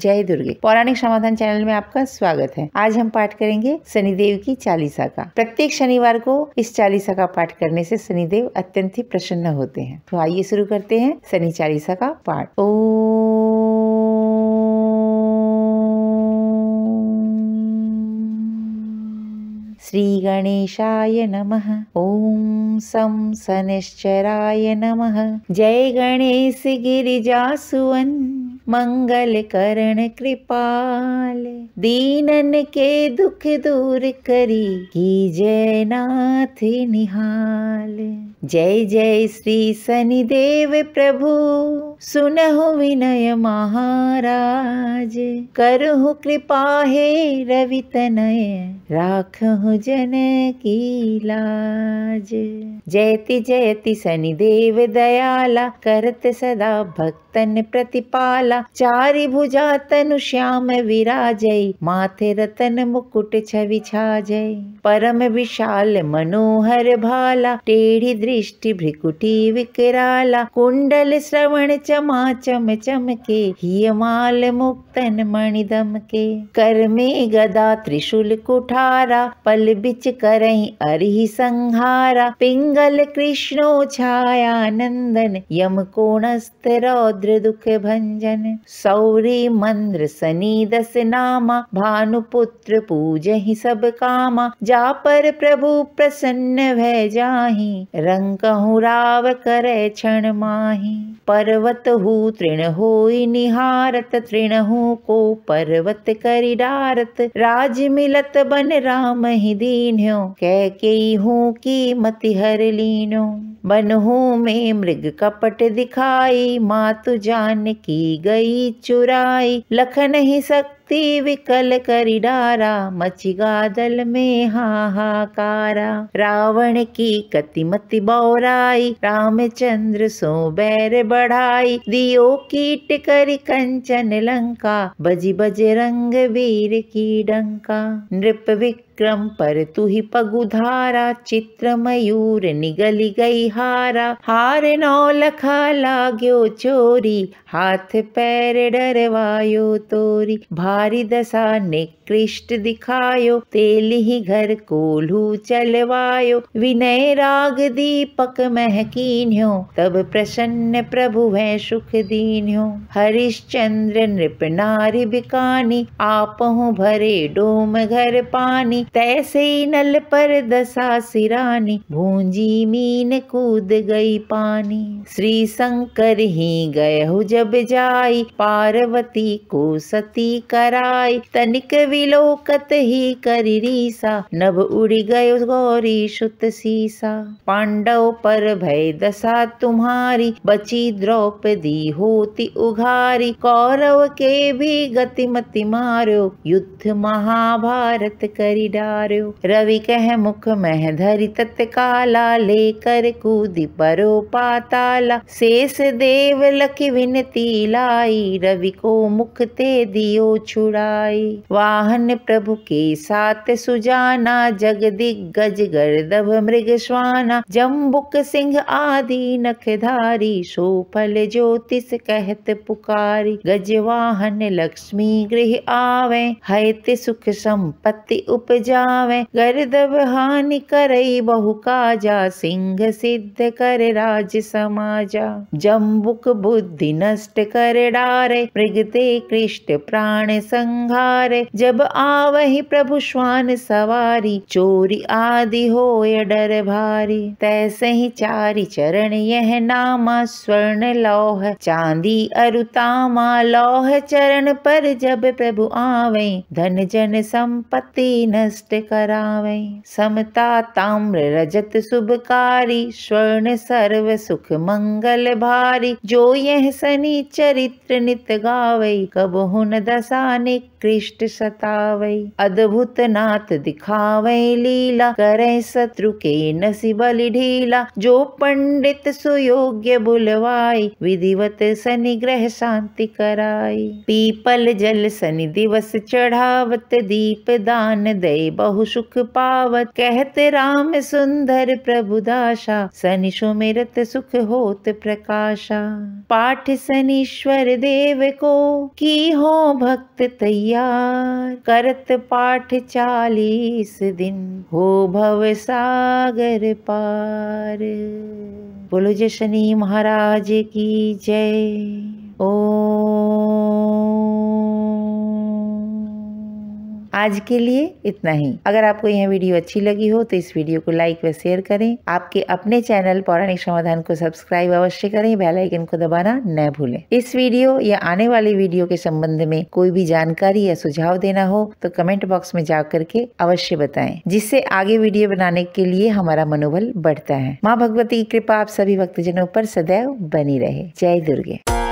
जय दुर्गे पौराणिक समाधान चैनल में आपका स्वागत है आज हम पाठ करेंगे शनिदेव की चालीसा का प्रत्येक शनिवार को इस चालीसा का पाठ करने से शनिदेव अत्यंत ही प्रसन्न होते हैं तो आइए शुरू करते हैं शनि चालीसा का पाठ ओ गणेशाय नमः ओम सम शनिश्चराय नमः जय गणेश सुवन मंगल करण कृपाल दीनन के दुख दूर करी की जय नाथ निहाल जय जय श्री शनि देव प्रभु सुनहु विनय महाराज करहु कृपा हे रवि तनय राखहु जन की लाज जयति जयति शनि देव दयाला करत सदा भक्तन प्रतिपाला चारि भुजा तनु श्याम विराजय माथे रतन मुकुट छवि छाजय परम विशाल मनोहर भाला टेढ़ी दृष्टि भ्रिकुटी विकराला कुंडल श्रवण चमा चम चमके हिय मुक्तन मणिदम के कर में गदा त्रिशूल कुठारा पल बिच करही अरि संहारा पिंगल कृष्णो छाया नंदन यम कोणस्त रौद्र दुख भंजन सौरि मन्द्र सनीदस नामा भानुपुत्र पुत्र पूजहि सब कामा जापर प्रभु प्रसन्न जाहि रंकहु राव करे क्षण माहि पर्वत हु तृण निहारत तृण हो को पर्वत डारत राज मिलत बन राम दीनो की मति हर लीनो बनहू में मृग कपट दिखाई मातु जान की गई चुराई लख नहीं सकती विकल करी डारा मची गादल में हाहाकारा रावण की कतिमति बौराई रामचंद्र सो बैर बढ़ाई दियो कीट करी कंचन लंका बजी बजे रंग वीर की डंका नृप विक विक्रम पर तु ही पगुधारा चित्र मयूर निगली गई हारा हार नौ लखा लाग्यो चोरी हाथ पैर डरवायो तोरी भारी दशा निकृष्ट दिखायो तेल ही घर कोल्हू चलवायो विनय राग दीपक महकीन्यो तब प्रसन्न प्रभु है सुख दीन्यो हरिश्चंद्र नृप नारी बिकानी आप भरे डोम घर पानी तैसे नल पर दशा सिरानी भूंजी मीन कूद गई पानी श्री शंकर ही गए हो जब जाई पार्वती को सती कराई तनिक विलोकत ही कर रीसा नब उड़ गयो गौरी सुत सीसा पांडव पर भय दशा तुम्हारी बची द्रौपदी होती उघारी कौरव के भी गतिमति मारो युद्ध महाभारत करी डारो रवि कह मुख मह धरि तत्काला लेकर कूदि परो पाताला शेष देव लख विनती लाई रवि को मुख ते दियो छुड़ाई वाहन प्रभु के साथ सुजाना जग दिग्गज गर्दभ मृग स्वाना जम्बुक सिंह आदि नखधारी सोफल ज्योतिष कहत पुकारी गज वाहन लक्ष्मी गृह आवे हयत सुख संपत्ति उपज जावे गर्दब हानि करई बहु काजा सिंह सिद्ध कर राज समाजा जम्बुक बुद्धि नष्ट कर डारे मृगते कृष्ण प्राण संहारे जब आवहि प्रभु श्वान सवारी चोरी आदि हो डर भारी तैसे ही चारि चरण यह नामा स्वर्ण लौह चांदी अरुतामा लौह चरण पर जब प्रभु आवे धन जन संपत्ति न नष्ट करावै समता ताम्र रजत शुभकारी स्वर्ण सर्व सुख मंगल भारी जो यह सनी चरित्र नित गावै कब हुन दशा निकृष्ट सतावै अद्भुत नाथ दिखावै लीला करै शत्रु के नसी बलि ढीला जो पंडित सुयोग्य बुलवाई विधिवत सनि ग्रह शांति कराई पीपल जल सनि दिवस चढ़ावत दीप दान दय बहु सुख पावत कहते राम सुंदर प्रभु दाशा सनिशो सुमिरत सुख होत प्रकाशा पाठ सनीश्वर देव को की हो भक्त तैयार करत पाठ चालीस दिन हो भव सागर पार बोलो जय शनि महाराज की जय ओ आज के लिए इतना ही अगर आपको यह वीडियो अच्छी लगी हो तो इस वीडियो को लाइक व शेयर करें आपके अपने चैनल पौराणिक समाधान को सब्सक्राइब अवश्य करें बेल आइकन को दबाना न भूलें इस वीडियो या आने वाली वीडियो के संबंध में कोई भी जानकारी या सुझाव देना हो तो कमेंट बॉक्स में जा करके अवश्य बताए जिससे आगे वीडियो बनाने के लिए हमारा मनोबल बढ़ता है माँ भगवती की कृपा आप सभी भक्तजनों पर सदैव बनी रहे जय दुर्गे